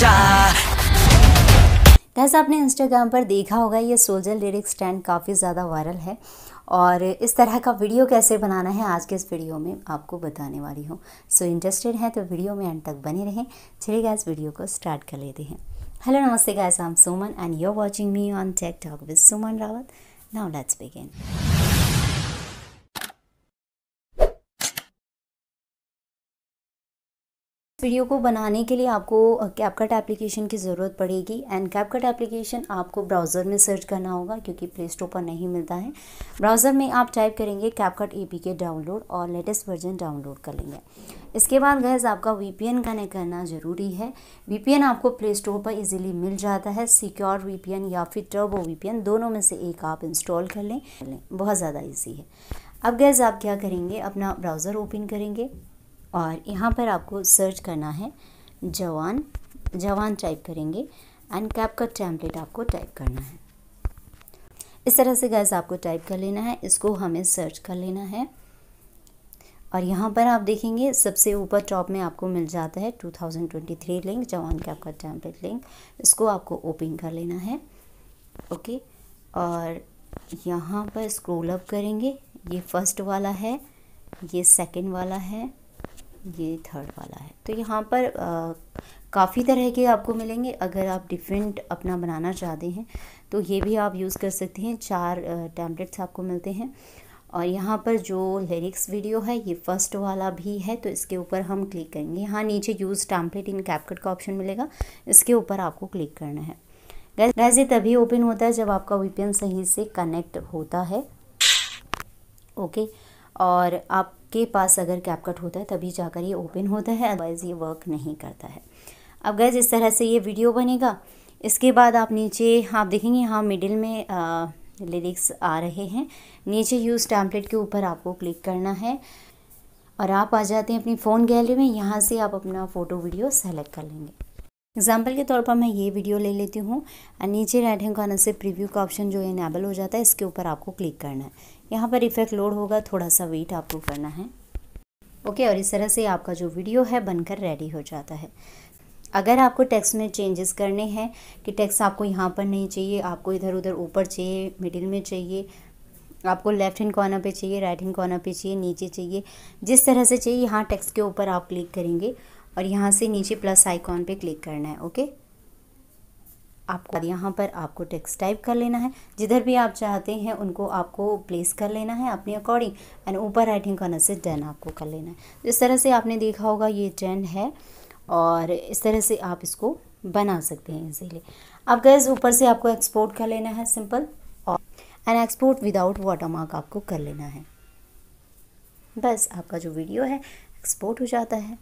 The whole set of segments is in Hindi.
जा जैसा आपने इंस्टाग्राम पर देखा होगा ये सोल्जर लिरिक्स ट्रेंड काफ़ी ज़्यादा वायरल है और इस तरह का वीडियो कैसे बनाना है आज के इस वीडियो में आपको बताने वाली हूँ सो इंटरेस्टेड हैं तो वीडियो में एंड तक बने रहें चलिए गैस वीडियो को स्टार्ट कर लेते हैं हेलो नमस्ते guys I'm Suman and you are watching me on tech talk with Suman Rawat now let's begin video को बनाने के लिए आपको कैपकट एप्लीकेशन की ज़रूरत पड़ेगी एंड कैपकट एप्लीकेशन आपको ब्राउज़र में सर्च करना होगा क्योंकि प्ले स्टोर पर नहीं मिलता है ब्राउज़र में आप टाइप करेंगे कैपकट ए डाउनलोड और लेटेस्ट वर्जन डाउनलोड कर लेंगे इसके बाद गैस आपका वी कनेक्ट करना ज़रूरी है वी आपको प्ले स्टोर पर ईजिली मिल जाता है सिक्योर वी या फिर टर्बो वी दोनों में से एक आप इंस्टॉल कर लें बहुत ज़्यादा ईजी है अब गैस आप क्या करेंगे अपना ब्राउज़र ओपन करेंगे और यहाँ पर आपको सर्च करना है जवान जवान टाइप करेंगे एंड कैप का टैम्पलेट आपको टाइप करना है इस तरह से गैस आपको टाइप कर लेना है इसको हमें सर्च कर लेना है और यहाँ पर आप देखेंगे सबसे ऊपर टॉप में आपको मिल जाता है 2023 लिंक जवान कैप का टैंपलेट लिंक इसको आपको ओपन कर लेना है ओके और यहाँ पर स्क्रोल अप करेंगे ये फर्स्ट वाला है ये सेकेंड वाला है ये थर्ड वाला है तो यहाँ पर काफ़ी तरह के आपको मिलेंगे अगर आप डिफरेंट अपना बनाना चाहते हैं तो ये भी आप यूज़ कर सकते हैं चार टैम्पलेट्स आपको मिलते हैं और यहाँ पर जो लिरिक्स वीडियो है ये फर्स्ट वाला भी है तो इसके ऊपर हम क्लिक करेंगे यहाँ नीचे यूज़ टैम्पलेट इन कैपकट का ऑप्शन मिलेगा इसके ऊपर आपको क्लिक करना है गैस गैस ये तभी ओपन होता है जब आपका वीपीएन सही से कनेक्ट होता है ओके okay. और आपके पास अगर कैपकट होता है तभी जाकर ये ओपन होता है अदरवाइज़ ये वर्क नहीं करता है अब गैज़ इस तरह से ये वीडियो बनेगा इसके बाद आप नीचे आप देखेंगे यहाँ मिडिल में लिरिक्स आ रहे हैं नीचे यूज़ टैम्पलेट के ऊपर आपको क्लिक करना है और आप आ जाते हैं अपनी फ़ोन गैलरी में यहाँ से आप अपना फ़ोटो वीडियो सेलेक्ट कर लेंगे एग्जाम्पल के तौर पर मैं ये वीडियो ले लेती हूँ नीचे राइट हैंड कॉर्नर से प्रीव्यू का ऑप्शन जो इनेबल हो जाता है इसके ऊपर आपको क्लिक करना है यहाँ पर इफेक्ट लोड होगा थोड़ा सा वेट आपको करना है ओके और इस तरह से आपका जो वीडियो है बनकर रेडी हो जाता है अगर आपको टेक्स्ट में चेंजेस करने हैं कि टेक्स्ट आपको यहाँ पर नहीं चाहिए आपको इधर उधर ऊपर चाहिए मिडिल में चाहिए आपको लेफ्ट हैंड कॉर्नर पे चाहिए राइट हैंड कॉर्नर पे चाहिए नीचे चाहिए जिस तरह से चाहिए यहाँ टेक्स्ट के ऊपर आप क्लिक करेंगे और यहाँ से नीचे प्लस आइकॉन पे क्लिक करना है ओके आपको यहाँ पर आपको टेक्स्ट टाइप कर लेना है जिधर भी आप चाहते हैं उनको आपको प्लेस कर लेना है अपने अकॉर्डिंग एंड ऊपर राइटिंग कॉर्नर से डन आपको कर लेना है इस तरह से आपने देखा होगा ये डन है और इस तरह से आप इसको बना सकते हैं इसीलिए अब गैस ऊपर से आपको एक्सपोर्ट कर लेना है सिंपल और एंड एक्सपोर्ट विदाउट वाटरमार्क आपको कर लेना है बस आपका जो वीडियो है एक्सपोर्ट हो जाता है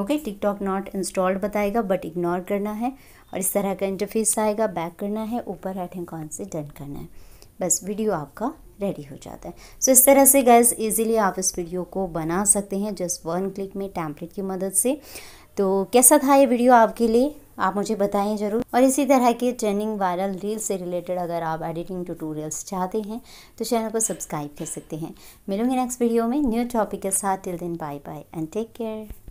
ओके टिकटॉक नॉट इंस्टॉल्ड बताएगा बट इग्नोर करना है और इस तरह का इंटरफेस आएगा बैक करना है ऊपर आठ कौन से डन करना है बस वीडियो आपका रेडी हो जाता है सो so, इस तरह से गैस इजीली आप इस वीडियो को बना सकते हैं जस्ट वन क्लिक में टैंपलेट की मदद से तो कैसा था ये वीडियो आपके लिए आप मुझे बताएं ज़रूर और इसी तरह के ट्रेंडिंग वायरल रील से रिलेटेड अगर आप एडिटिंग ट्यूटोरियल्स चाहते हैं तो चैनल को सब्सक्राइब कर सकते हैं मिलूंगी नेक्स्ट वीडियो में न्यू टॉपिक के साथ till then bye bye and take care